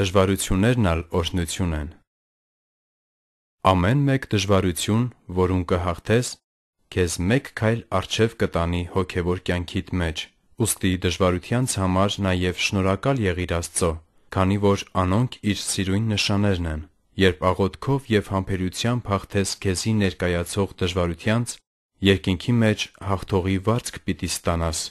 Դժվարություններն ալ օրհնություն են։ Ամեն մեկ դժվարություն, որուն կհաղթես, քեզ մեկ քայլ արջև կտանի հոգևոր կյանքիդ մեջ։ Ոստի դժվարությանց համար նաև շնորհակալ եղիր Աստծո, քանի որ անոնք իր սիրուն նշաներն են։ Երբ աղոթքով եւ համբերությամբ հաղթես քեզի ներկայացող դժվարությանց, երկինքի մեջ հաղթողի վարձք պիտի ստանաս։